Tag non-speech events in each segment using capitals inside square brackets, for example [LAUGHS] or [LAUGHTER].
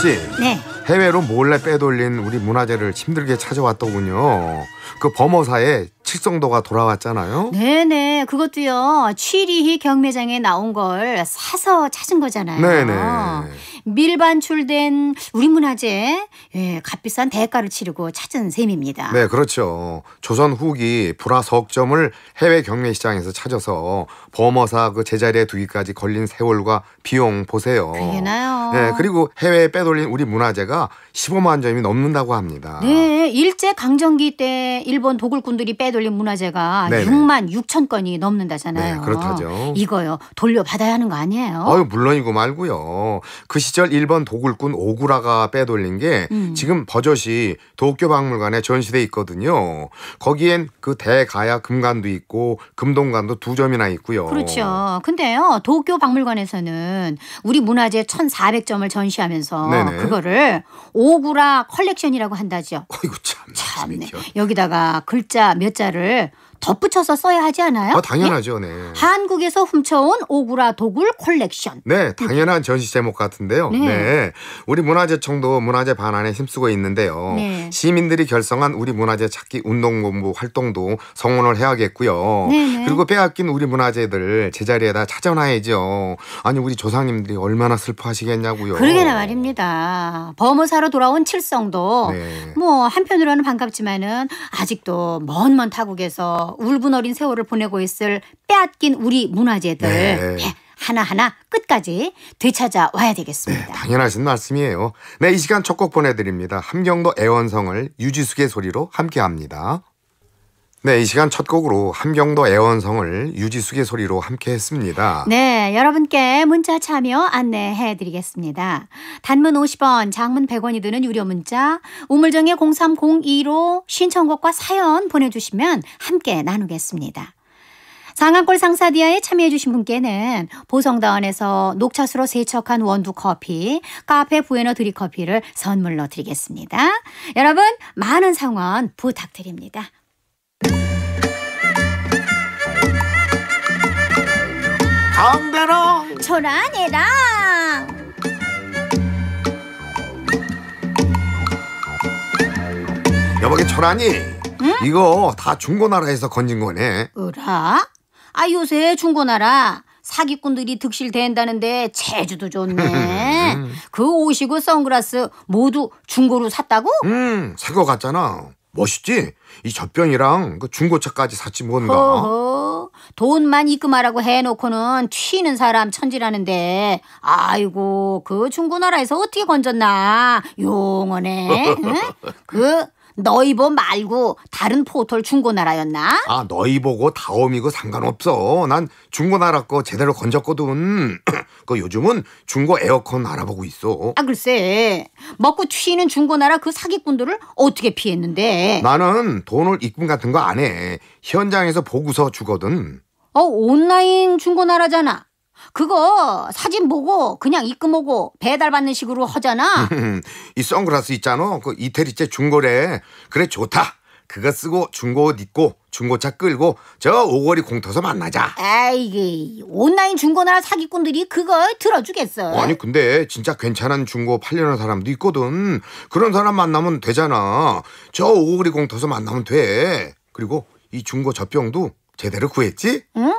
씨. 네. 해외로 몰래 빼돌린 우리 문화재를 힘들게 찾아왔더군요. 그 범어사에 칠성도가 돌아왔잖아요. 네네. 그것도요. 취리히 경매장에 나온 걸 사서 찾은 거잖아요. 네네. 밀반출된 우리 문화재에 예, 값비싼 대가를 치르고 찾은 셈입니다. 네, 그렇죠. 조선 후기 불화석점을 해외 경매 시장에서 찾아서 범어사 그 제자리에 두기까지 걸린 세월과 비용 보세요. 그게 나요. 네, 그리고 해외에 빼돌린 우리 문화재가 15만 점이 넘는다고 합니다. 네, 일제 강점기 때 일본 도굴꾼들이 빼돌린 문화재가 네네. 6만 6천 건이 넘는다잖아요. 네, 그렇다죠. 이거요 돌려받아야 하는 거 아니에요? 아유 물론이고 말고요. 그 시. 시절 일본 도굴꾼 오구라가 빼돌린 게 음. 지금 버젓이 도쿄 박물관에 전시돼 있거든요. 거기엔 그 대가야 금관도 있고 금동관도 두 점이나 있고요. 그렇죠. 근데요 도쿄 박물관에서는 우리 문화재 1,400점을 전시하면서 네네. 그거를 오구라 컬렉션이라고 한다죠요이구 참. 참네. 여기다가 글자 몇 자를 덧붙여서 써야 하지 않아요? 아, 당연하죠. 네. 네. 한국에서 훔쳐온 오구라 도굴 컬렉션 네, 당연한 전시 제목 같은데요. 네. 네. 우리 문화재청도 문화재 반환에 힘쓰고 있는데요. 네. 시민들이 결성한 우리 문화재 찾기 운동본부 활동도 성원을 해야겠고요. 네, 네. 그리고 빼앗긴 우리 문화재들 제자리에다 찾아놔야죠. 아니 우리 조상님들이 얼마나 슬퍼하시겠냐고요. 그러게나 말입니다. 범어사로 돌아온 칠성도 네. 뭐 한편으로는 반갑지만은 아직도 먼 먼 타국에서 울분 어린 세월을 보내고 있을 빼앗긴 우리 문화재들 네. 예, 하나하나 끝까지 되찾아 와야 되겠습니다. 네, 당연하신 말씀이에요. 네, 이 시간 첫 곡 보내드립니다. 함경도 애원성을 유지숙의 소리로 함께합니다. 네, 이 시간 첫 곡으로 함경도 애원성을 유지숙의 소리로 함께 했습니다. 네, 여러분께 문자 참여 안내해 드리겠습니다. 단문 50원, 장문 100원이 드는 유료 문자, 우물정의 0302로 신청곡과 사연 보내주시면 함께 나누겠습니다. 상한골 상사디아에 참여해주신 분께는 보성다원에서 녹차수로 세척한 원두 커피, 카페 부에너 드리 커피를 선물로 드리겠습니다. 여러분, 많은 상원 부탁드립니다. 담배랑 저랑 애랑 여보게 초라니 이거 다 중고나라에서 건진 거네 으라? 아 요새 중고나라 사기꾼들이 득실된다는데 재주도 좋네. [LAUGHS] 음. 그 옷이고 선글라스 모두 중고로 샀다고? 음, 산거 같잖아. 멋있지? 이 젖병이랑 그 중고차까지 샀지 뭔가. 허허. 돈만 입금하라고 해놓고는 튀는 사람 천지라는데 아이고 그 중고나라에서 어떻게 건졌나 용언에 응? 그 너이보 말고 다른 포털 중고나라였나? 아 너희 보고 다음이고 상관없어. 난 중고나라 거 제대로 건졌거든. [CLEARS THROAT] 그 요즘은 중고 에어컨 알아보고 있어. 아 글쎄 먹고 튀는 중고 나라 그 사기꾼들을 어떻게 피했는데? 나는 돈을 입금 같은 거 안 해. 현장에서 보고서 주거든. 어 온라인 중고 나라잖아. 그거 사진 보고 그냥 입금하고 배달받는 식으로 하잖아. [LAUGHS] 이 선글라스 있잖아. 그 이태리째 중고래. 그래 좋다. 그거 쓰고 중고 옷 입고 중고차 끌고 저 오거리 공터서 만나자. 에이 온라인 중고나 라 사기꾼들이 그걸 들어주겠어. 아니 근데 진짜 괜찮은 중고 팔려는 사람도 있거든. 그런 사람 만나면 되잖아. 저 오거리 공터서 만나면 돼. 그리고 이 중고 젖병도 제대로 구했지? 응?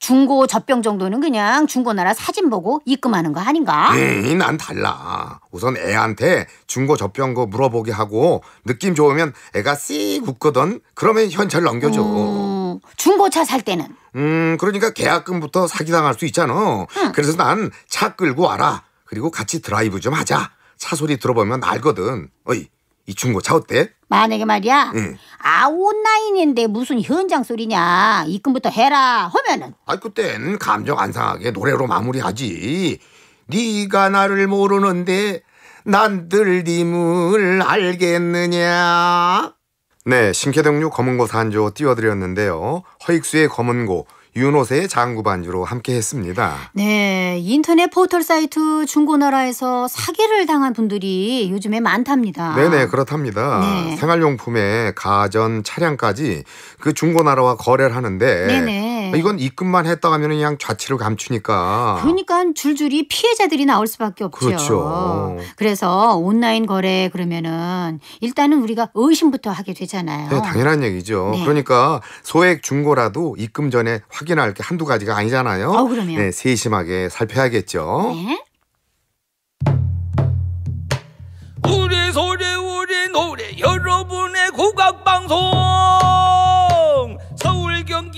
중고 접병 정도는 그냥 중고나라 사진 보고 입금하는 거 아닌가? 에이, 난 달라. 우선 애한테 중고 접병거 물어보게 하고 느낌 좋으면 애가 씩 웃거든. 그러면 현찰 넘겨줘. 음, 중고차 살 때는? 음, 그러니까 계약금부터 사기당할 수 있잖아. 응. 그래서 난 차 끌고 와라. 그리고 같이 드라이브 좀 하자. 차 소리 들어보면 알거든. 어이, 이 중고차 어때? 만약에 말이야 응. 아웃라인인데 무슨 현장 소리냐 입금부터 해라 하면은 아이 그땐 감정 안 상하게 노래로 마무리하지 네가 나를 모르는데 난 들림을 알겠느냐 네 신캐동류 검은고 산조 띄워드렸는데요 허익수의 검은고 윤호세의 장구반주로 함께했습니다. 네, 인터넷 포털 사이트 중고나라에서 사기를 당한 분들이 요즘에 많답니다. 네네 그렇답니다. 네. 생활용품에 가전 차량까지 그 중고나라와 거래를 하는데 네네. 어, 이건 입금만 했다 하면 그냥 좌치를 감추니까. 그러니까 줄줄이 피해자들이 나올 수밖에 없죠. 그렇죠. 그래서 온라인 거래 그러면은 일단은 우리가 의심부터 하게 되잖아요. 네, 당연한 얘기죠. 네. 그러니까 소액 중고라도 입금 전에 확인할 게 한두 가지가 아니잖아요. 어, 그러면. 네, 세심하게 살펴야겠죠. 네. 우리 소리 우리 노래 여러분의 국악방송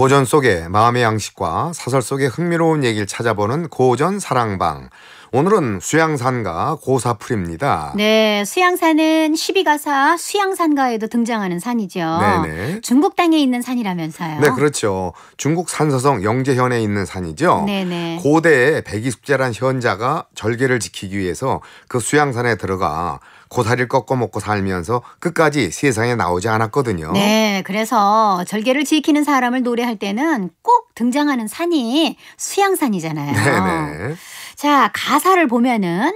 고전 속의 마음의 양식과 사설 속의 흥미로운 얘기를 찾아보는 고전 사랑방. 오늘은 수양산과 고사풀입니다. 네, 수양산은 12가사 수양산가에도 등장하는 산이죠. 네네. 중국 땅에 있는 산이라면서요. 네, 그렇죠. 중국 산서성 영재현에 있는 산이죠. 네네. 고대에 백이숙자란 현자가 절개를 지키기 위해서 그 수양산에 들어가 고사리를 꺾어 먹고 살면서 끝까지 세상에 나오지 않았거든요. 네, 그래서 절개를 지키는 사람을 노래할 때는 꼭 등장하는 산이 수양산이잖아요. 네네. 네. 자, 가사를 보면은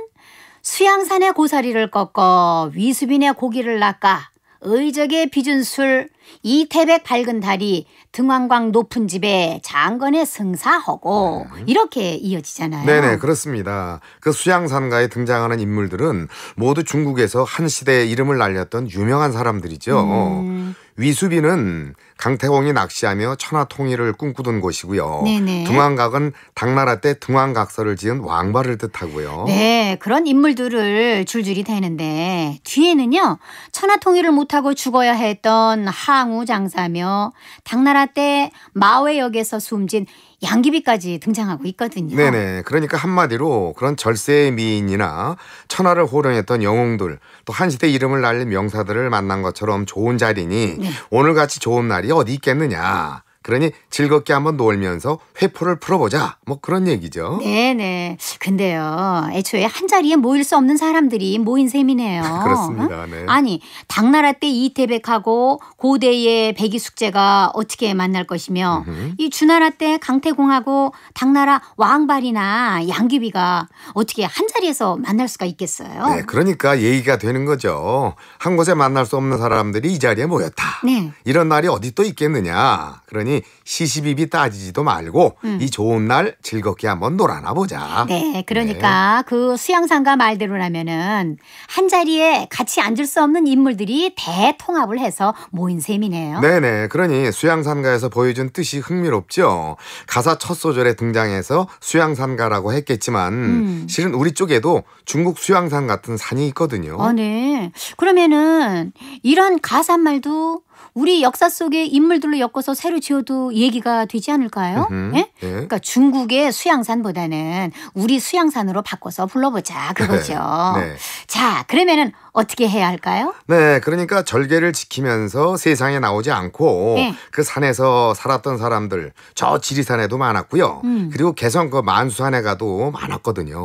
수양산의 고사리를 꺾어 위수빈의 고기를 낚아 의적의 비준술 이태백 밝은 달이 등왕광 높은 집에 장건의 승사하고 네. 이렇게 이어지잖아요. 네네 그렇습니다. 그 수양산가에 등장하는 인물들은 모두 중국에서 한 시대의 이름을 날렸던 유명한 사람들이죠. 음. 위수비는 강태공이 낚시하며 천하통일을 꿈꾸던 곳이고요. 네네. 등왕각은 당나라 때 등왕각서를 지은 왕발을 뜻하고요. 네, 그런 인물들을 줄줄이 대는데 뒤에는요 천하통일을 못하고 죽어야 했던 하 상우 장사며 당나라 때 마회역에서 숨진 양귀비까지 등장하고 있거든요. 네네. 그러니까 한마디로 그런 절세의 미인이나 천하를 호령했던 영웅들 또 한시대 이름을 날린 명사들을 만난 것처럼 좋은 자리니 네. 오늘같이 좋은 날이 어디 있겠느냐. 그러니 즐겁게 한번 놀면서 회포를 풀어보자. 뭐 그런 얘기죠. 네네. 근데요. 애초에 한 자리에 모일 수 없는 사람들이 모인 셈이네요. [LAUGHS] 그렇습니다. 어? 네. 아니 당나라 때 이태백하고 고대의 백이숙제가 어떻게 만날 것이며 으흠. 이 주나라 때 강태공하고 당나라 왕발이나 양귀비가 어떻게 한 자리에서 만날 수가 있겠어요? 네. 그러니까 얘기가 되는 거죠. 한 곳에 만날 수 없는 사람들이 이 자리에 모였다. 네. 이런 날이 어디 또 있겠느냐. 그러니 그니 시시비비 따지지도 말고 음. 이 좋은 날 즐겁게 한번 놀아나 보자. 네, 그러니까 네. 그 수양상가 말대로라면은 한 자리에 같이 앉을 수 없는 인물들이 대통합을 해서 모인 셈이네요. 네네, 그러니 수양상가에서 보여준 뜻이 흥미롭죠. 가사 첫 소절에 등장해서 수양산가라고 했겠지만 음. 실은 우리 쪽에도 중국 수양산 같은 산이 있거든요. 아, 네. 그러면은 이런 가사말도 우리 역사 속의 인물들로 엮어서 새로 지어도 얘기가 되지 않을까요? 예? 네. 그러니까 중국의 수양산보다는 우리 수양산으로 바꿔서 불러보자 그거죠. [LAUGHS] 네. 네. 자, 그러면은 어떻게 해야 할까요? 네, 그러니까 절개를 지키면서 세상에 나오지 않고 네. 그 산에서 살았던 사람들 저 지리산에도 많았고요. 음. 그리고 개성 그 만수산에 가도 많았거든요.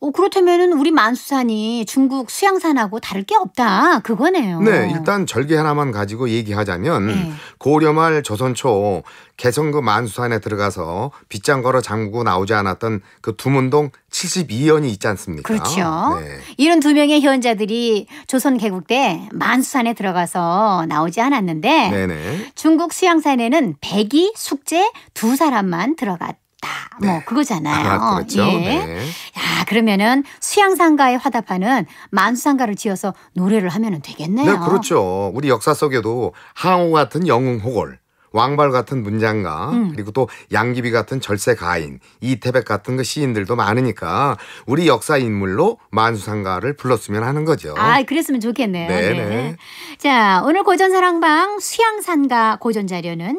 어, 그렇다면은 우리 만수산이 중국 수양산하고 다를 게 없다 그거네요. 네, 일단 절개 하나만 가지고 얘기하자. 보자면 네. 고려 말 조선 초 개성그 만수산에 들어가서 빗장 걸어 잠그고 나오지 않았던 그 두문동 72연이 있지 않습니까? 그렇죠. 이런 네. 두 명의 현자들이 조선 개국 때 만수산에 들어가서 나오지 않았는데 네네. 중국 수양산에는 백이 숙제 두 사람만 들어갔 다 있다. 뭐 네. 뭐 그거잖아요. 아, 그렇죠. 예. 네. 야 그러면은 수양상가에 화답하는 만수상가를 지어서 노래를 하면은 되겠네요. 네, 그렇죠. 우리 역사 속에도 항우 같은 영웅호걸 왕발 같은 문장가 음. 그리고 또 양귀비 같은 절세 가인 이태백 같은 그 시인들도 많으니까 우리 역사 인물로 만수상가를 불렀으면 하는 거죠. 아 그랬으면 좋겠네요. 네네. 네. 네. 자 오늘 고전사랑방 수양산가 고전 자료는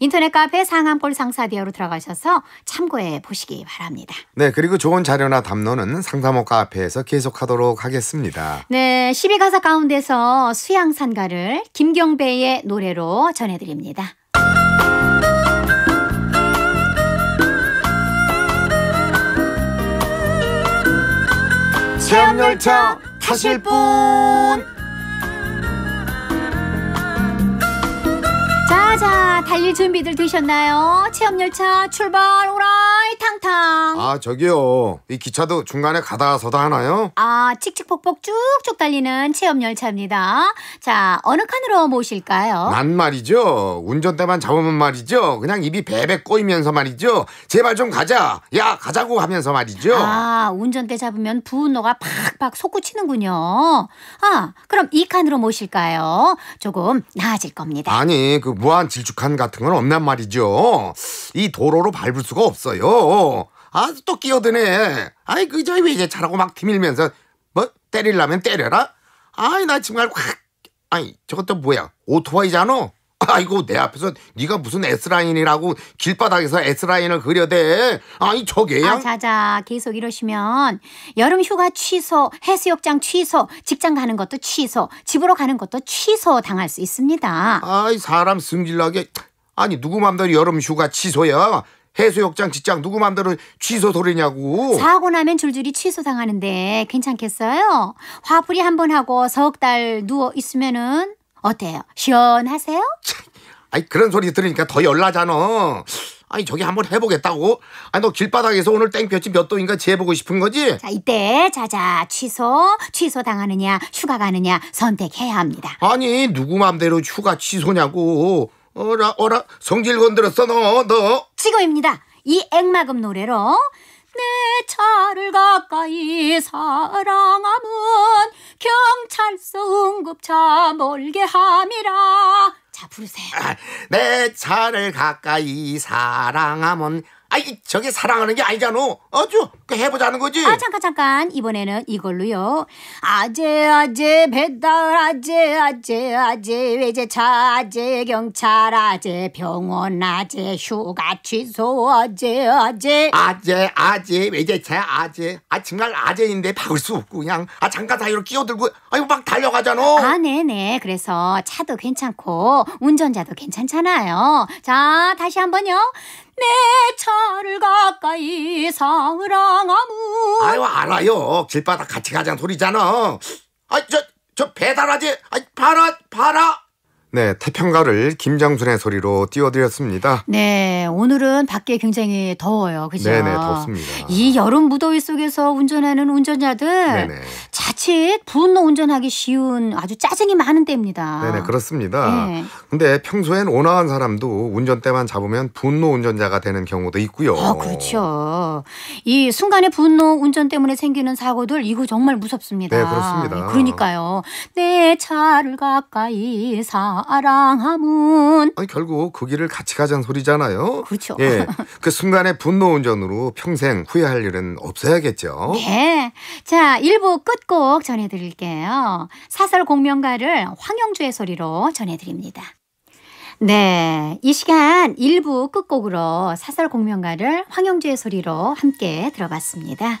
인터넷 카페 상암골 상사디어로 들어가셔서 참고해 보시기 바랍니다. 네, 그리고 좋은 자료나 담론은 상담호 카페에서 계속하도록 하겠습니다. 네, 12가사 가운데서 수양산가를 김경배의 노래로 전해드립니다. 체험열차 타실 분! 자, 자, 달릴 준비들 되셨나요? 체험열차 출발, 오라이, 탕탕. 아, 저기요. 이 기차도 중간에 가다 서다 하나요? 아, 칙칙폭폭 쭉쭉 달리는 체험열차입니다. 자, 어느 칸으로 모실까요? 난 말이죠. 운전대만 잡으면 말이죠. 그냥 입이 베베 꼬이면서 말이죠. 제발 좀 가자. 야, 가자고 하면서 말이죠. 아, 운전대 잡으면 분노가 팍팍 솟구치는군요. 아, 그럼 이 칸으로 모실까요? 조금 나아질 겁니다. 아니, 그 무한 질축한 같은 건 없냔 말이죠. 이 도로로 밟을 수가 없어요. 아, 또 끼어드네. 아이, 그저 외제차라고 막 티밀면서 뭐 때리려면 때려라. 아이, 나 지금 알고 확. 아이, 저것도 뭐야? 오토바이잖아. 아이고 내 앞에서 네가 무슨 S라인이라고 길바닥에서 S라인을 그려대 아니 저게 아 자자 계속 이러시면 여름 휴가 취소 해수욕장 취소 직장 가는 것도 취소 집으로 가는 것도 취소 당할 수 있습니다 아이 사람 승질나게 아니 누구 맘대로 여름 휴가 취소야 해수욕장 직장 누구 맘대로 취소 소리냐고. 사고 나면 줄줄이 취소 당하는데 괜찮겠어요? 화풀이 한 번 하고 석 달 누워 있으면은 어때요? 시원하세요? 아이 그런 소리 들으니까 더 열나잖아. 아니 저기 한번 해보겠다고? 아니 너 길바닥에서 오늘 땡볕이 몇 도인가 재보고 싶은 거지? 자 이때 자자 취소 취소 당하느냐 휴가 가느냐 선택해야 합니다. 아니 누구 맘대로 휴가 취소냐고. 어라 어라 성질 건드렸어 너 너. 지금입니다. 이 액마금 노래로 내 차를 가까이 사랑함은 경찰서 응급차 몰게 함이라 자 부르세요 아, 내 차를 가까이 사랑함은 아이 저게 사랑하는 게 아니잖아. 어쭈 그 해보자는 거지. 아 잠깐 잠깐 이번에는 이걸로요. 아재 아재 배달 아재 아재 아재 외제차 아재 경찰 아재 병원 아재 휴가 취소 아재 아재 아재 아재 외제차 아재 아 정말 아재인데 박을 수 없고 그냥 아 잠깐 사이로 끼어들고 아이고 막 달려가잖아. 아 네네 그래서 차도 괜찮고 운전자도 괜찮잖아요. 자 다시 한번요. 내 차를 가까이 사랑하무 아유 알아요 길바닥 같이 가자는 소리잖아 아저 저 배달하지 아이 팔아 팔아 네, 태평가를 김장순의 소리로 띄워드렸습니다. 네, 오늘은 밖에 굉장히 더워요. 그죠? 네네, 덥습니다. 네, 이 여름 무더위 속에서 운전하는 운전자들 네네. 네. 자칫 분노 운전하기 쉬운 아주 짜증이 많은 때입니다. 네네, 네, 그렇습니다. 네. 근데 평소엔 온화한 사람도 운전대만 잡으면 분노 운전자가 되는 경우도 있고요. 어, 그렇죠. 이 순간의 분노 운전 때문에 생기는 사고들 이거 정말 무섭습니다. 네, 그렇습니다. 네, 그러니까요. 내 차를 가까이 사 사랑함은 아니, 결국 그 길을 같이 가자는 소리잖아요. 그렇죠. 예, [LAUGHS] 그 순간의 분노 운전으로 평생 후회할 일은 없어야겠죠. 네. 자, 1부 끝곡 전해드릴게요. 사설 공명가를 황영주의 소리로 전해드립니다. 네. 이 시간 1부 끝곡으로 사설 공명가를 황영주의 소리로 함께 들어봤습니다.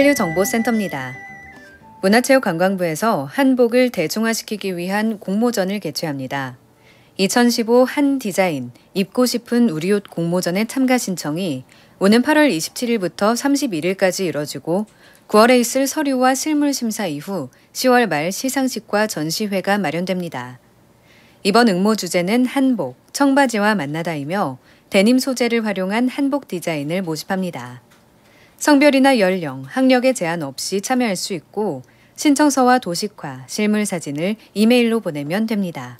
한류정보센터입니다. 문화체육관광부에서 한복을 대중화시키기 위한 공모전을 개최합니다. 2015 한디자인 입고 싶은 우리 옷 공모전의 참가 신청이 오는 8월 27일부터 31일까지 이뤄지고 9월에 있을 서류와 실물 심사 이후 10월 말 시상식과 전시회가 마련됩니다. 이번 응모 주제는 한복, 청바지와 만나다이며 데님 소재를 활용한 한복 디자인을 모집합니다. 성별이나 연령, 학력에 제한 없이 참여할 수 있고 신청서와 도식화, 실물 사진을 이메일로 보내면 됩니다.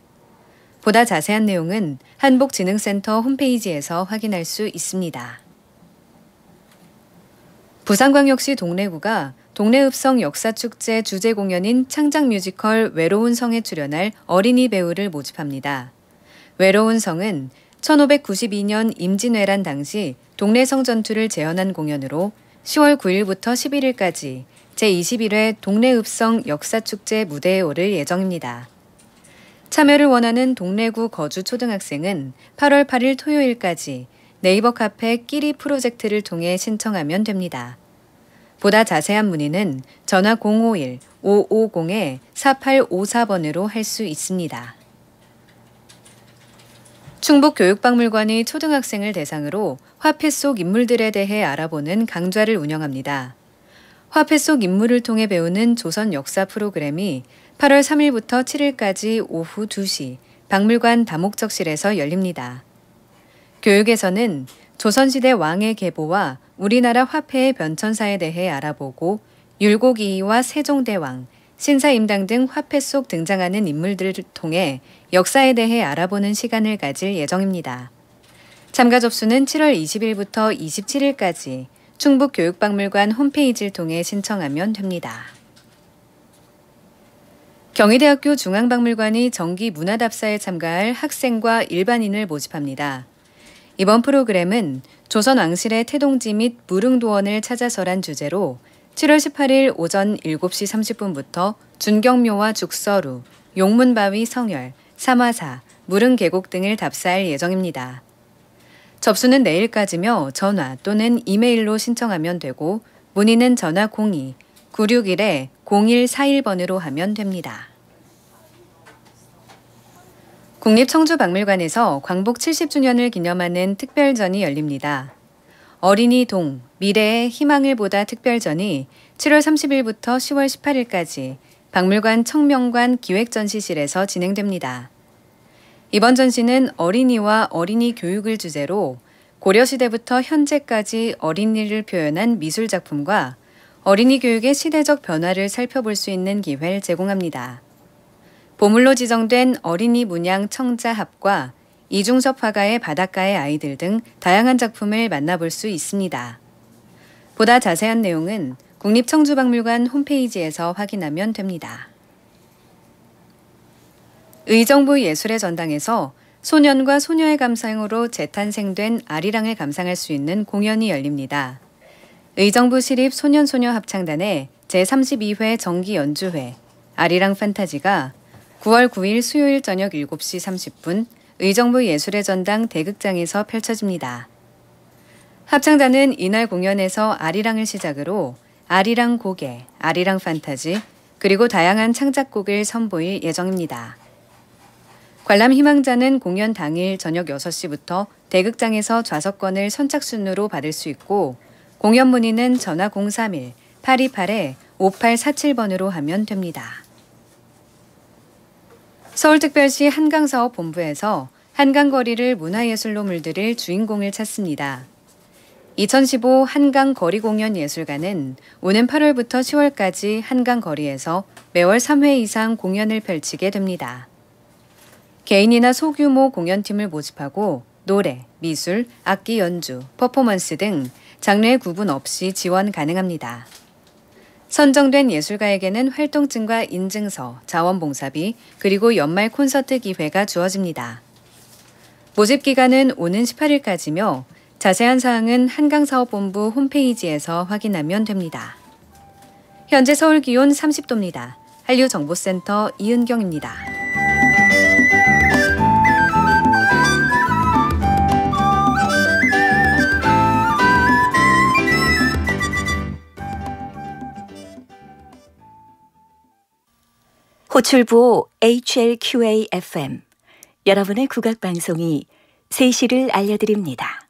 보다 자세한 내용은 한복진흥센터 홈페이지에서 확인할 수 있습니다. 부산광역시 동래구가 동래읍성 역사축제 주제 공연인 창작 뮤지컬 외로운 성에 출연할 어린이 배우를 모집합니다. 외로운 성은 1592년 임진왜란 당시 동래성 전투를 재현한 공연으로 10월 9일부터 11일까지 제21회 동네읍성 역사축제 무대에 오를 예정입니다. 참여를 원하는 동래구 거주 초등학생은 8월 8일 토요일까지 네이버 카페 끼리 프로젝트를 통해 신청하면 됩니다. 보다 자세한 문의는 전화 051-550-4854번으로 할 수 있습니다. 충북교육박물관이 초등학생을 대상으로 화폐 속 인물들에 대해 알아보는 강좌를 운영합니다. 화폐 속 인물을 통해 배우는 조선 역사 프로그램이 8월 3일부터 7일까지 오후 2시 박물관 다목적실에서 열립니다. 교육에서는 조선시대 왕의 계보와 우리나라 화폐의 변천사에 대해 알아보고 율곡이와 세종대왕, 신사임당 등 화폐 속 등장하는 인물들을 통해 역사에 대해 알아보는 시간을 가질 예정입니다. 참가 접수는 7월 20일부터 27일까지 충북교육박물관 홈페이지를 통해 신청하면 됩니다. 경희대학교 중앙박물관이 정기 문화답사에 참가할 학생과 일반인을 모집합니다. 이번 프로그램은 조선 왕실의 태동지 및 무릉도원을 찾아서란 주제로 7월 18일 오전 7시 30분부터 준경묘와 죽서루, 용문바위 성열, 삼화사, 무릉계곡 등을 답사할 예정입니다. 접수는 내일까지며 전화 또는 이메일로 신청하면 되고 문의는 전화 02-961-0141번으로 하면 됩니다. 국립청주박물관에서 광복 70주년을 기념하는 특별전이 열립니다. 어린이 동, 미래의 희망을 보다 특별전이 7월 30일부터 10월 18일까지 박물관 청명관 기획전시실에서 진행됩니다. 이번 전시는 어린이와 어린이 교육을 주제로 고려시대부터 현재까지 어린이를 표현한 미술작품과 어린이 교육의 시대적 변화를 살펴볼 수 있는 기회를 제공합니다. 보물로 지정된 어린이 문양 청자합과 이중섭 화가의 바닷가의 아이들 등 다양한 작품을 만나볼 수 있습니다. 보다 자세한 내용은 국립청주박물관 홈페이지에서 확인하면 됩니다. 의정부 예술의 전당에서 소년과 소녀의 감상으로 재탄생된 아리랑을 감상할 수 있는 공연이 열립니다. 의정부 시립 소년소녀 합창단의 제32회 정기 연주회 아리랑 판타지가 9월 9일 수요일 저녁 7시 30분 의정부 예술의 전당 대극장에서 펼쳐집니다. 합창단은 이날 공연에서 아리랑을 시작으로 아리랑 고개, 아리랑 판타지, 그리고 다양한 창작곡을 선보일 예정입니다. 관람 희망자는 공연 당일 저녁 6시부터 대극장에서 좌석권을 선착순으로 받을 수 있고 공연 문의는 전화 031-828-5847번으로 하면 됩니다. 서울특별시 한강사업본부에서 한강거리를 문화예술로 물들일 주인공을 찾습니다. 2015 한강 거리 공연 예술관은 오는 8월부터 10월까지 한강 거리에서 매월 3회 이상 공연을 펼치게 됩니다. 개인이나 소규모 공연팀을 모집하고 노래, 미술, 악기 연주, 퍼포먼스 등 장르의 구분 없이 지원 가능합니다. 선정된 예술가에게는 활동증과 인증서, 자원봉사비, 그리고 연말 콘서트 기회가 주어집니다. 모집 기간은 오는 18일까지며 자세한 사항은 한강사업본부 홈페이지에서 확인하면 됩니다. 현재 서울 기온 30도입니다. 한류정보센터 이은경입니다. 호출부 HLQAFM 여러분의 국악방송이 3시를 알려드립니다.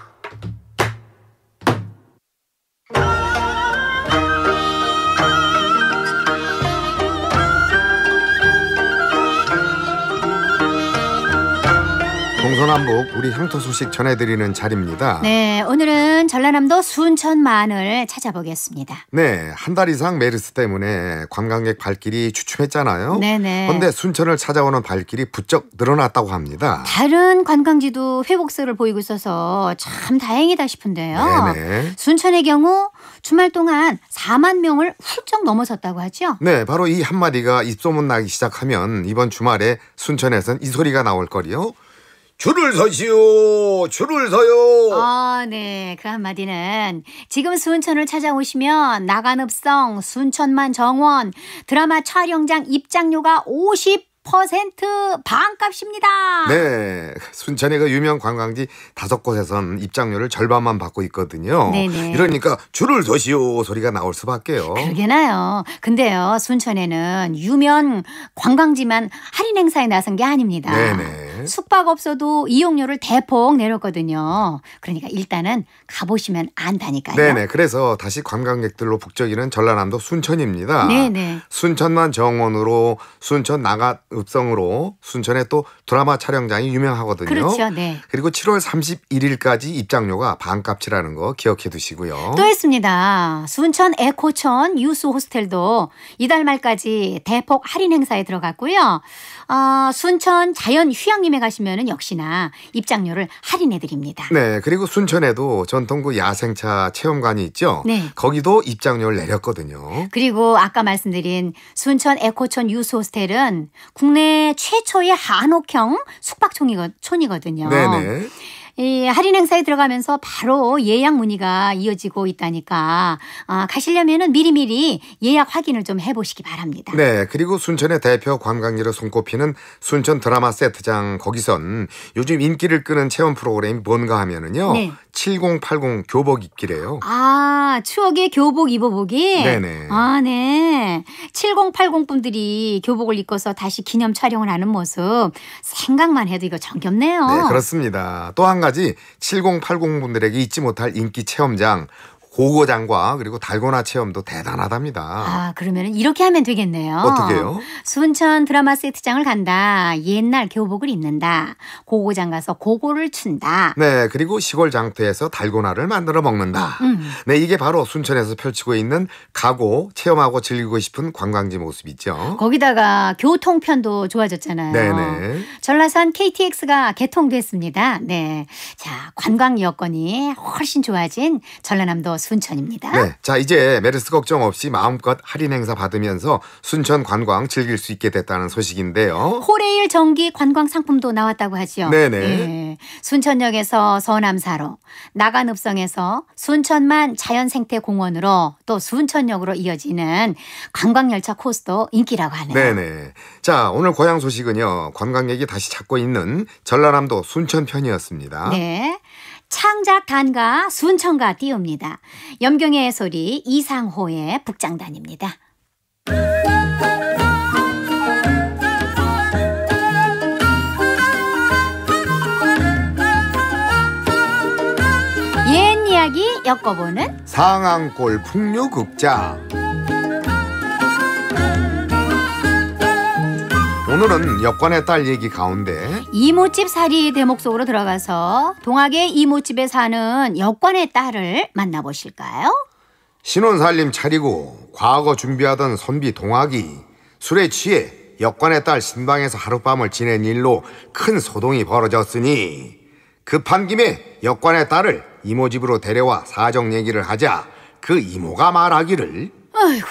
Oh! 동서남북 우리 향토 소식 전해드리는 자리입니다. 네, 오늘은 전라남도 순천마을 찾아보겠습니다. 네, 한 달 이상 메르스 때문에 관광객 발길이 주춤했잖아요. 네네. 네. 그런데 순천을 찾아오는 발길이 부쩍 늘어났다고 합니다. 다른 관광지도 회복세를 보이고 있어서 참 다행이다 싶은데요. 네네. 네. 순천의 경우 주말 동안 4만 명을 훌쩍 넘어섰다고 하죠. 네, 바로 이 한마디가 입소문 나기 시작하면 이번 주말에 순천에선 이 소리가 나올 거리요. 줄을 서시오, 줄을 서요. 아 네. 그 한마디는 지금 순천을 찾아오시면 나간읍성 순천만 정원 드라마 촬영장 입장료가 50 퍼센트 반값입니다. 네. 순천에가 유명 관광지 다섯 곳에선 입장료를 절반만 받고 있거든요. 네네. 이러니까 줄을 서시오 소리가 나올 수밖에요. 그러게나요. 근데요. 순천에는 유명 관광지만 할인 행사에 나선 게 아닙니다. 네네. 숙박없어도 이용료를 대폭 내렸거든요. 그러니까 일단은 가보시면 안다니까요. 네네. 그래서 다시 관광객들로 북적이는 전라남도 순천입니다. 네네. 순천만 정원으로 순천 나가 읍성으로 순천에 또 드라마 촬영장이 유명하거든요. 그렇죠. 네. 그리고 7월 31일까지 입장료가 반값이라는 거 기억해 두시고요. 또 있습니다. 순천 에코천 유수 호스텔도 이달 말까지 대폭 할인 행사에 들어갔고요. 어, 순천 자연 휴양림에 가시면은 역시나 입장료를 할인해 드립니다. 네. 그리고 순천에도 전통구 야생차 체험관이 있죠. 네. 거기도 입장료를 내렸거든요. 그리고 아까 말씀드린 순천 에코천 유수 호스텔은 국내 최초의 한옥형 숙박촌이거든요. 네네. 이 할인 행사에 들어가면서 바로 예약 문의가 이어지고 있다니까 아, 가시려면 미리미리 예약 확인을 좀 해보시기 바랍니다. 네, 그리고 순천의 대표 관광지로 손꼽히는 순천 드라마 세트장 거기선 요즘 인기를 끄는 체험 프로그램이 뭔가 하면은요. 네. 7080 교복 입기래요. 아, 추억의 교복 입어보기? 네네. 아, 네. 7080 분들이 교복을 입고서 다시 기념 촬영을 하는 모습. 생각만 해도 이거 정겹네요. 네, 그렇습니다. 또 한 가지 7080 분들에게 잊지 못할 인기 체험장 고고 장과 그리고 달고나 체험도 대단하답니다. 아, 그러면 이렇게 하면 되겠네요. 어떻게요? 순천 드라마 세트장을 간다. 옛날 교복을 입는다. 고고장 가서 고고를 춘다. 네, 그리고 시골 장터에서 달고나를 만들어 먹는다. 음. 음. 네, 이게 바로 순천에서 펼치고 있는 가고 체험하고 즐기고 싶은 관광지 모습이죠. 거기다가 교통편도 좋아졌잖아요. 네네. 네. 전라산 KTX가 개통됐습니다. 네. 자, 관광 여건이 훨씬 좋아진 전라남도 순천 순천입니다. 네. 자, 이제 메르스 걱정 없이 마음껏 할인 행사 받으면서 순천 관광 즐길 수 있게 됐다는 소식인데요. 호레일 전기 관광 상품도 나왔다고 하죠. 네네. 네. 순천역에서 서남사로, 나간읍성에서 순천만 자연생태공원으로 또 순천역으로 이어지는 관광열차 코스도 인기라고 하네요. 네네. 자, 오늘 고향 소식은요. 관광객이 다시 찾고 있는 전라남도 순천 편이었습니다. 네. 창작단과 순천가 띄웁니다. 염경의 소리 이상호의 북장단입니다. 옛 이야기 엮어보는 상안골 풍류극장 오늘은 여권의딸 얘기 가운데 이모집 살이 대목 속으로 들어가서 동학의 이모집에 사는 여관의 딸을 만나보실까요? 신혼살림 차리고 과거 준비하던 선비 동학이 술에 취해 여관의 딸 신방에서 하룻밤을 지낸 일로 큰 소동이 벌어졌으니 급한 김에 여관의 딸을 이모 집으로 데려와 사정 얘기를 하자 그 이모가 말하기를 아이고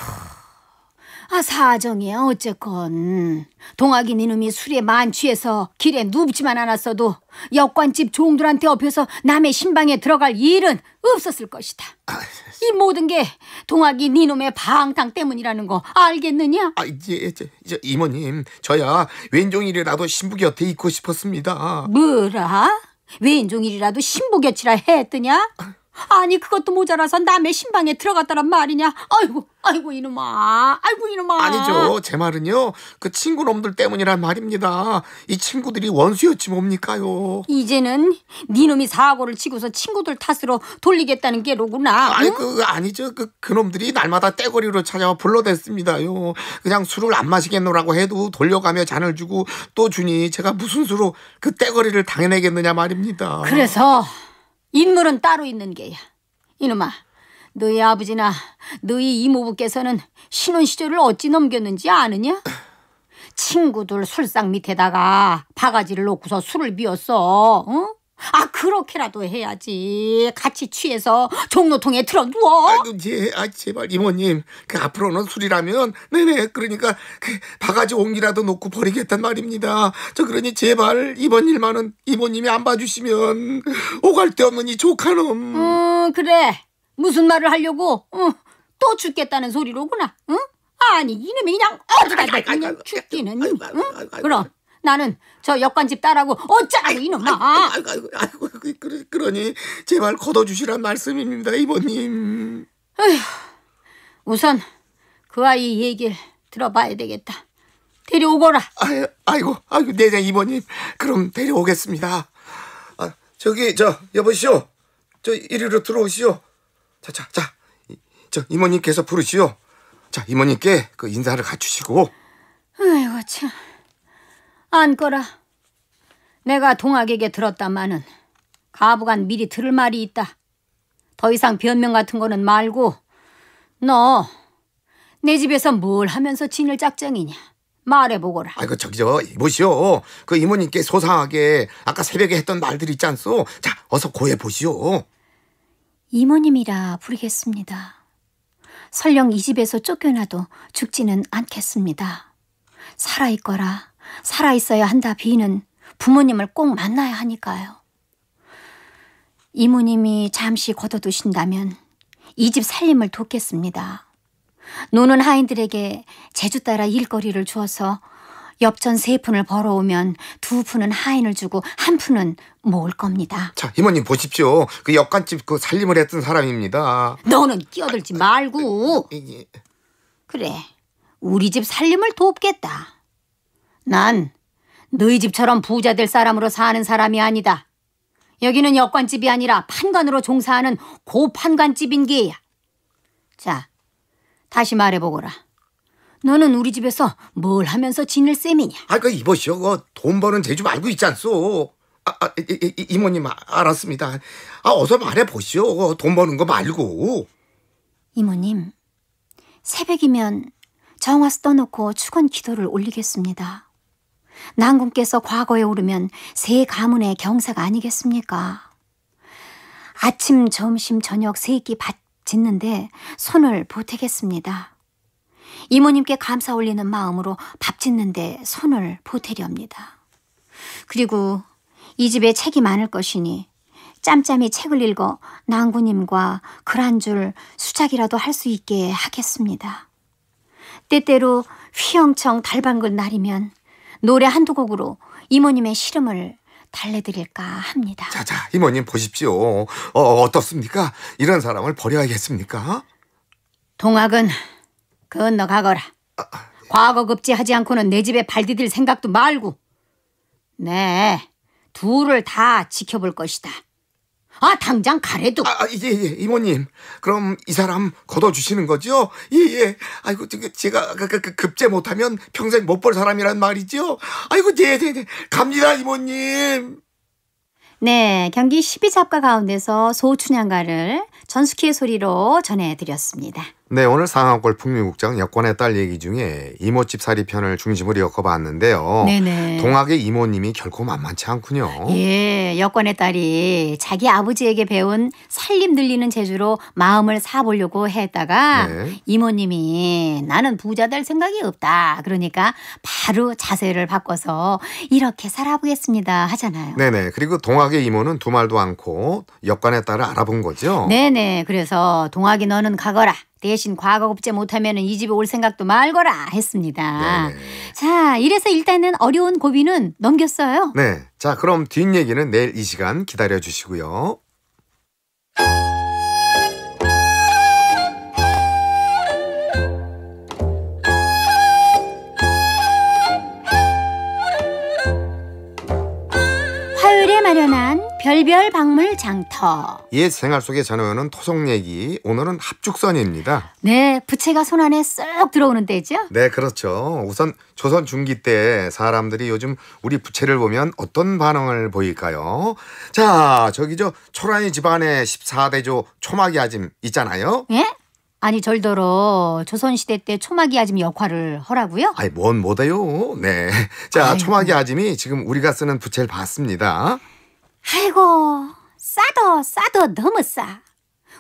아, 사정이야 어쨌건 동학인 이놈이 술에 만취해서 길에 눕지만 않았어도 역관집 종들한테 업혀서 남의 신방에 들어갈 일은 없었을 것이다. 이 모든 게 동학인 이놈의 방탕 때문이라는 거 알겠느냐? 아, 이제, 저, 저, 이모님, 저야 왼종일이라도 신부 곁에 있고 싶었습니다. 뭐라? 왼종일이라도 신부 곁이라 했더냐? 아, 아니 그것도 모자라서 남의 신방에 들어갔다란 말이냐. 아이고 아이고 이놈아 아이고 이놈아. 아니죠 제 말은요 그 친구 놈들 때문이란 말입니다. 이 친구들이 원수였지 뭡니까요. 이제는 니 네 놈이 사고를 치고서 친구들 탓으로 돌리겠다는 게로구나. 아니 그 아니죠 그 그놈들이 날마다 떼거리로 찾아와 불러댔습니다요. 그냥 술을 안 마시겠노라고 해도 돌려가며 잔을 주고 또 주니 제가 무슨 수로 그 떼거리를 당해내겠느냐 말입니다. 그래서 인물은 따로 있는 게야. 이놈아, 너희 아버지나 너희 이모부께서는 신혼 시절을 어찌 넘겼는지 아느냐? 친구들 술상 밑에다가 바가지를 놓고서 술을 비웠어. 어? 아 그렇게라도 해야지 같이 취해서 종로통에 들어 누워 아이 예, 아 제발 이모님 그 앞으로는 술이라면 네네 그러니까 그 바가지 옹기라도 놓고 버리겠단 말입니다 저 그러니 제발 이번 일만은 이모님이 안 봐주시면 오갈 데 없는 이 조카놈 음 그래 무슨 말을 하려고 응, 어, 또 죽겠다는 소리로구나 응? 아니 이놈이 그냥 어디다 그냥 죽기는 응? 그럼 나는 저 역관집 딸하고 어쩌라고 이놈아. 아이고, 아이고, 아이고, 아이고 그러, 그러니 제발 걷어주시란 말씀입니다 이모님. 어휴, 우선 그 아이 얘기를 들어봐야 되겠다. 데려오거라. 아유 아이고, 아이고, 네네 네, 이모님. 그럼 데려오겠습니다. 아, 저기 저 여보시오, 저 이리로 들어오시오. 자, 자, 자, 이, 저 이모님께서 부르시오. 자, 이모님께 그 인사를 갖추시고. 아이고 참. 안거라. 내가 동학에게 들었다마는 가부간 미리 들을 말이 있다. 더 이상 변명 같은 거는 말고 너 내 집에서 뭘 하면서 지낼 짝정이냐? 말해보거라. 아이고 저기 저 이보시오. 그 이모님께 소상하게 아까 새벽에 했던 말들 있지 않소? 자 어서 고해 보시오. 이모님이라 부르겠습니다. 설령 이 집에서 쫓겨나도 죽지는 않겠습니다. 살아있거라. 살아있어야 한다 비는 부모님을 꼭 만나야 하니까요. 이모님이 잠시 걷어두신다면 이 집 살림을 돕겠습니다. 노는 하인들에게 제주 따라 일거리를 주어서 옆전세 푼을 벌어오면 두 푼은 하인을 주고 한 푼은 모을 겁니다. 자, 이모님 보십시오. 그 역간집 그 살림을 했던 사람입니다. 너는 끼어들지 말고. 예, 예. 그래, 우리 집 살림을 돕겠다. 난 너희 집처럼 부자 될 사람으로 사는 사람이 아니다. 여기는 여관집이 아니라 판관으로 종사하는 고판관집인 게야. 자, 다시 말해보거라. 너는 우리 집에서 뭘 하면서 지낼 셈이냐? 아, 그 이보시오. 그 돈 버는 재주 말고 있지 않소? 아, 아, 이, 이이 모님 아, 알았습니다. 아, 어서 말해보시오. 그 돈 버는 거 말고. 이모님, 새벽이면 정화수 떠놓고 축원 기도를 올리겠습니다. 난군께서 과거에 오르면 세 가문의 경사가 아니겠습니까? 아침, 점심, 저녁 세끼밭 짓는데 손을 보태겠습니다. 이모님께 감사 올리는 마음으로 밥 짓는데 손을 보태렵니다. 그리고 이 집에 책이 많을 것이니 짬짬이 책을 읽어 난구님과 그란 줄 수작이라도 할 수 있게 하겠습니다. 때때로 휘영청 달방글 날이면 노래 한두 곡으로 이모님의 시름을 달래드릴까 합니다. 자자, 이모님 보십시오. 어, 어떻습니까? 이런 사람을 버려야겠습니까? 동학은 건너가거라. 아, 아, 네. 과거 급제하지 않고는 내 집에 발디딜 생각도 말고. 네, 둘을 다 지켜볼 것이다. 아 당장 가래도. 아 예, 예 이모님 그럼 이 사람 걷어주시는 거죠? 예예. 예. 아이고 제가 그, 그, 그 급제 못하면 평생 못 볼 사람이란 말이죠. 아이고 네네네 예 예, 갑니다 이모님. 네, 경기 1 2작가 가운데서 소춘향가를 전숙희의 소리로 전해드렸습니다. 네, 오늘 상하골 풍미국장 여권의 딸 얘기 중에 이모집 사리 편을 중심으로 엮어봤는데요. 네네. 동학의 이모님이 결코 만만치 않군요. 예, 여권의 딸이 자기 아버지에게 배운 살림 들리는 재주로 마음을 사보려고 했다가 네. 이모님이 나는 부자 될 생각이 없다. 그러니까 바로 자세를 바꿔서 이렇게 살아보겠습니다 하잖아요. 네네. 그리고 동학의 이모는 두 말도 않고 여권의 딸을 알아본 거죠. 네네. 그래서 동학이 너는 가거라. 대신 과거 곱지 못하면 이 집에 올 생각도 말거라 했습니다. 네네. 자, 이래서 일단은 어려운 고비는 넘겼어요. 네. 자, 그럼 뒷얘기는 내일 이 시간 기다려 주시고요. 화요일에 마련한 별별 박물 장터. 옛 생활 속에 전해오는 토속 얘기. 오늘은 합죽선입니다. 네, 부채가 손안에 쏙 들어오는 때죠? 네, 그렇죠. 우선 조선 중기 때 사람들이 요즘 우리 부채를 보면 어떤 반응을 보일까요? 자, 저기 저 초라니 집안에 14대조 초막이 아짐 있잖아요. 예? 아니 절대로 조선시대 때 초막이 아짐 역할을 하라고요? 아이 뭔 뭐대요? 네. 자 아이고. 초막이 아짐이 지금 우리가 쓰는 부채를 봤습니다. 아이고 싸도 싸도 너무 싸.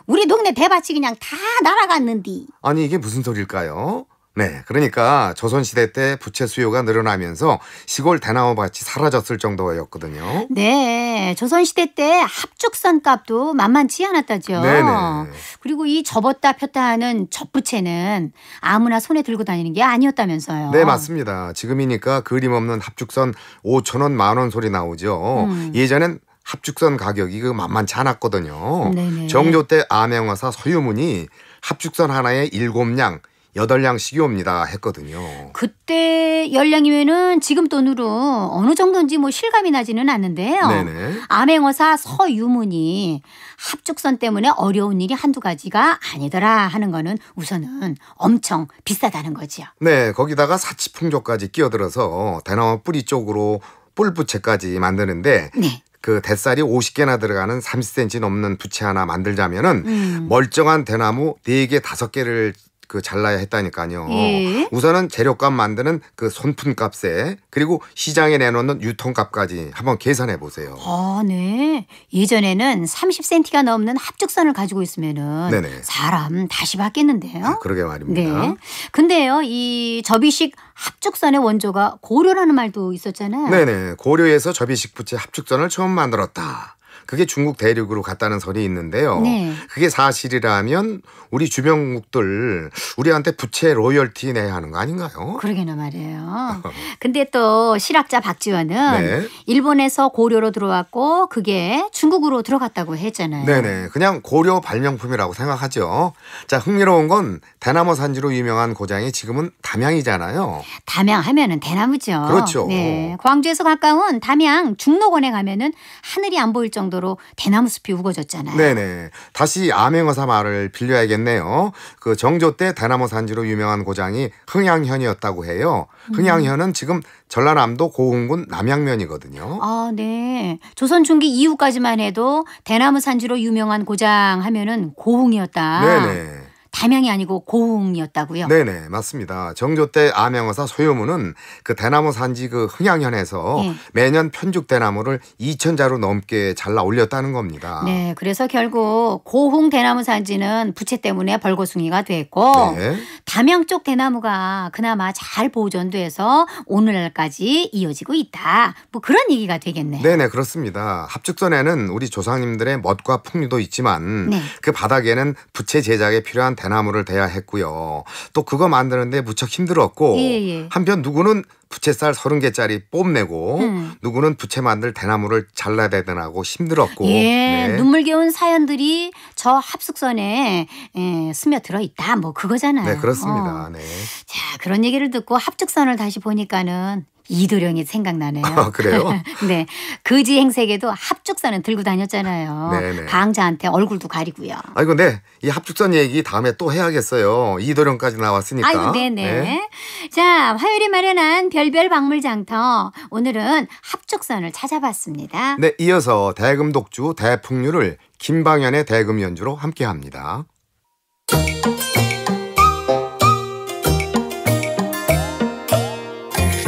우리 동네 대밭이 그냥 다 날아갔는디. 아니 이게 무슨 소리일까요 네, 그러니까 조선시대 때 부채 수요가 늘어나면서 시골 대나무밭이 사라졌을 정도였거든요. 네, 조선시대 때 합죽선 값도 만만치 않았다죠. 네네. 네. 그리고 이 접었다 폈다 하는 접부채는 아무나 손에 들고 다니는 게 아니었다면서요. 네, 맞습니다. 지금이니까 그림 없는 합죽선 5천 원, 만원 소리 나오죠. 음. 예전엔 합죽선 가격이 그 만만치 않았거든요. 네네. 정조 때 암행어사 서유문이 합죽선 하나에 일곱 냥 여덟 냥씩이 옵니다 했거든요. 그때 열량이면은 지금 돈으로 어느 정도인지 뭐 실감이 나지는 않는데요. 네네. 암행어사 서유문이 합죽선 때문에 어려운 일이 한두 가지가 아니더라 하는 거는 우선은 엄청 비싸다는 거지요. 네, 거기다가 사치풍조까지 끼어들어서 대나무 뿌리 쪽으로 뿔부채까지 만드는데 네. 그 뱃살이 50개나 들어가는 30cm 넘는 부채 하나 만들자면은 음. 멀쩡한 대나무 4개, 5개를 그 잘라야 했다니까요. 예. 우선은 재료값 만드는 그 손품값에 그리고 시장에 내놓는 유통값까지 한번 계산해 보세요. 아, 네. 예전에는 30cm가 넘는 합죽선을 가지고 있으면은 네네. 사람 다시 받겠는데요. 아, 그러게 말입니다. 네. 근데요, 이 접이식 합죽선의 원조가 고려라는 말도 있었잖아요. 네네. 고려에서 접이식 부채 합죽선을 처음 만들었다. 그게 중국 대륙으로 갔다는 설이 있는데요. 네. 그게 사실이라면 우리 주변국들 우리한테 부채 로열티 내야 하는 거 아닌가요? 그러게나 말이에요. [LAUGHS] 근데 또 실학자 박지원은 네. 일본에서 고려로 들어왔고 그게 중국으로 들어갔다고 했잖아요. 네네. 그냥 고려 발명품이라고 생각하죠. 자, 흥미로운 건 대나무 산지로 유명한 고장이 지금은 담양이잖아요. 담양 하면은 대나무죠. 그렇죠. 네. 광주에서 가까운 담양 중록원에 가면은 하늘이 안 보일 정도로 정도로 대나무 숲이 우거졌잖아요. 네네. 다시 암행어사 말을 빌려야겠네요. 그 정조 때 대나무 산지로 유명한 고장이 흥양현이었다고 해요. 음. 흥양현은 음. 지금 전라남도 고흥군 남양면이거든요. 아, 네. 조선 중기 이후까지만 해도 대나무 산지로 유명한 고장 하면은 고흥이었다. 네네. 담양이 아니고 고흥이었다고요? 네네 맞습니다. 정조 때 암양어사 소요무는 그 대나무 산지 그 흥양현에서 예. 매년 편죽 대나무를 2천 자루 넘게 잘라 올렸다는 겁니다. 네, 그래서 결국 고흥 대나무 산지는 부채 때문에 벌거숭이가 됐고 네. 담양 쪽 대나무가 그나마 잘 보존돼서 오늘날까지 이어지고 있다. 뭐 그런 얘기가 되겠네요. 네네 그렇습니다. 합죽선에는 우리 조상님들의 멋과 풍류도 있지만 네. 그 바닥에는 부채 제작에 필요한 대나무를 대야 했고요. 또 그거 만드는데 무척 힘들었고 예예. 예. 한편 누구는 부채살 30개짜리 뽐내고 음. 누구는 부채 만들 대나무를 잘라대느라고 힘들었고 예, 네. 눈물겨운 사연들이 저 합숙선에 예, 스며들어 있다 뭐 그거잖아요. 네 그렇습니다. 어. 네. 자 그런 얘기를 듣고 합숙선을 다시 보니까는 이도령이 생각나네요. 아, 그래요? [LAUGHS] 네. 그지 행색에도 합죽선은 들고 다녔잖아요. 네네. 네. 방자한테 얼굴도 가리고요. 아이고, 네. 이 합죽선 얘기 다음에 또 해야겠어요. 이도령까지 나왔으니까. 아유 네네. 네. 자, 화요일에 마련한 별별 박물장터. 오늘은 합죽선을 찾아봤습니다. 네, 이어서 대금독주 대풍류를 김방현의 대금 연주로 함께합니다.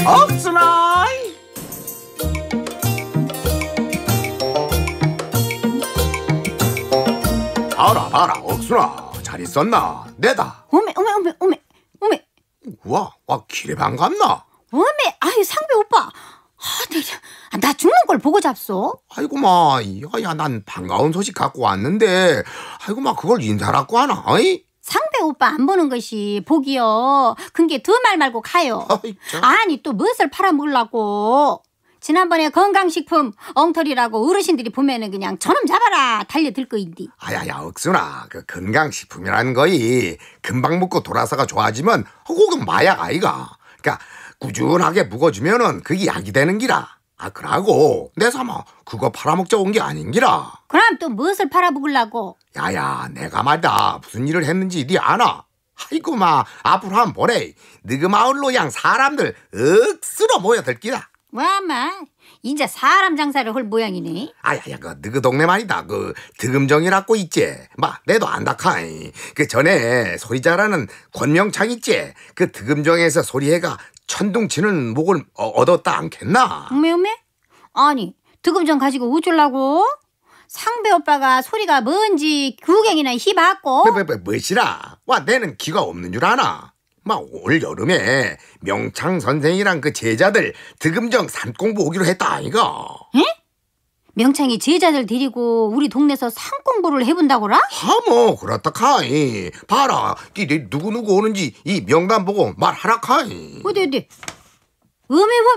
억순아이 봐라 봐라 억순아 잘 있었나 내다 오메 오메 오메 오메 오메 우와 와 길에 반갑나 오메 아이 상배 오빠 아, 내, 아, 나 죽는 걸 보고 잡소 아이고 마 야야 난 반가운 소식 갖고 왔는데 아이고 마 그걸 인사라고 하나 어이? 상배 오빠 안 보는 것이 복이요. 근게 두 말 말고 가요. 아, 아니 또 무엇을 팔아먹으려고. 지난번에 건강식품 엉터리라고 어르신들이 보면은 그냥 저놈 잡아라 달려들 거인디. 아야야 억순아 그 건강식품이라는 거이 금방 먹고 돌아서가 좋아지면 혹은 마약 아이가. 그니까 꾸준하게 묵어주면은 그게 약이 되는 기라. 아 그러고 내 삼아 그거 팔아먹자 온 게 아닌기라 그럼 또 무엇을 팔아먹으려고 야야 내가 말다 무슨 일을 했는지 니 아나 아이고마 앞으로 한 보래 너그 마을로 양 사람들 억수로 모여들기라 와마 뭐, 인자 사람 장사를 할 모양이네 아야야 그 너그 동네 말이다 그 득음정이라고 있지 마 내도 안다카이 그 전에 소리 잘하는 권명창 있지 그 득음정에서 소리해가 천둥치는 목을 어, 얻었다 않겠나? 음메음메? 아니 득금전 가지고 우쭐라고? 상배 오빠가 소리가 뭔지 구경이나 해봤고 뭐시라와 뭐, 뭐, 내는 기가 없는 줄 아나? 막올 여름에 명창 선생이랑 그 제자들 득금정 산공부 오기로 했다 이거. 에? 명창이 제자들 데리고 우리 동네에서 상공부를 해본다고라? 하모 뭐, 그렇다 카이 봐라 니네 누구누구 오는지 이 명단 보고 말하라 카이 어디 어디 음해뭐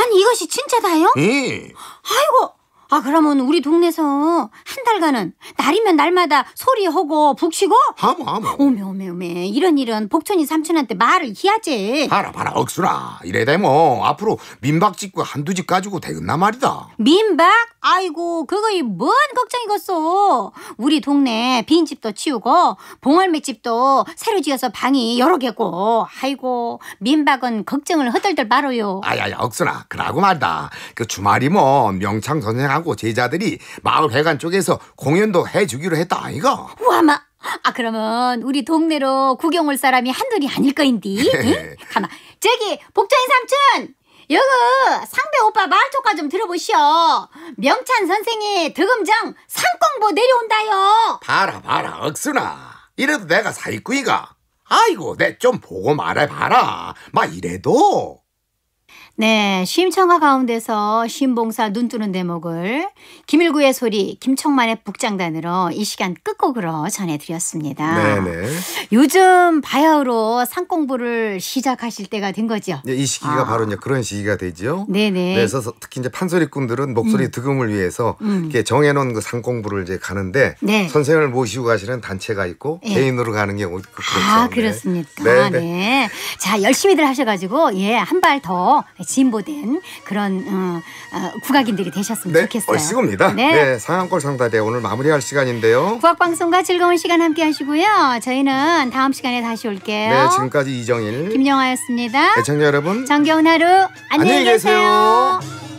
아니 이것이 진짜다요? 예 아이고 아 그러면 우리 동네서 한 달간은 날이면 날마다 소리하고 북치고 하모 하모 오메 오메 오메 이런 일은 복천이 삼촌한테 말을 해야지 봐라 봐라 억수라 이래 되면 뭐. 앞으로 민박 짓고 한두 집 가지고 되겠나 말이다 민박? 아이고 그거이 뭔걱정이겠소 우리 동네 빈집도 치우고 봉얼매집도 새로 지어서 방이 여러 개고 아이고 민박은 걱정을 허덜덜 말아요 아야야 억수라 그러고 말다 그주말이뭐 명창 선생 하고 제자들이 마을 회관 쪽에서 공연도 해주기로 했다 아이가. 우 와마. 아 그러면 우리 동네로 구경 올 사람이 한둘이 아닐 거인디. [LAUGHS] 응? 가만. 저기 복자인 삼촌. 여그 상배 오빠 말초가 좀 들어보시오. 명찬 선생이 득음정 상공부 내려온다요. 봐라 봐라 억수나. 이래도 내가 사기꾼이가. 아이고 내 좀 보고 말해봐라. 막 이래도. 네, 심청아 가운데서 심봉사 눈뜨는 대목을 김일구의 소리 김청만의 북장단으로 이 시간 끝곡으로 전해드렸습니다. 네 요즘 바야흐로 산공부를 시작하실 때가 된 거죠. 네, 이 시기가 아. 바로 이제 그런 시기가 되죠. 네네. 그래서 특히 이제 판소리꾼들은 목소리 음. 득음을 위해서 음. 이렇게 정해놓은 그 산공부를 이제 가는데 네. 선생을 모시고 가시는 단체가 있고 네. 개인으로 가는 경 아, 그렇죠. 아 그렇습니까? 네. 네. 자 열심히들 하셔가지고 예한 발더 진보된 그런 어, 어, 국악인들이 되셨으면 네, 좋겠어요. 얼씨구입니다. 네. 네, 상암골 상다대 오늘 마무리할 시간인데요. 국악방송과 즐거운 시간 함께 하시고요. 저희는 다음 시간에 다시 올게요. 네, 지금까지 이정일, 김영아였습니다. 애청자 여러분, 정겨운 하루 안녕히, 안녕히 계세요. 계세요.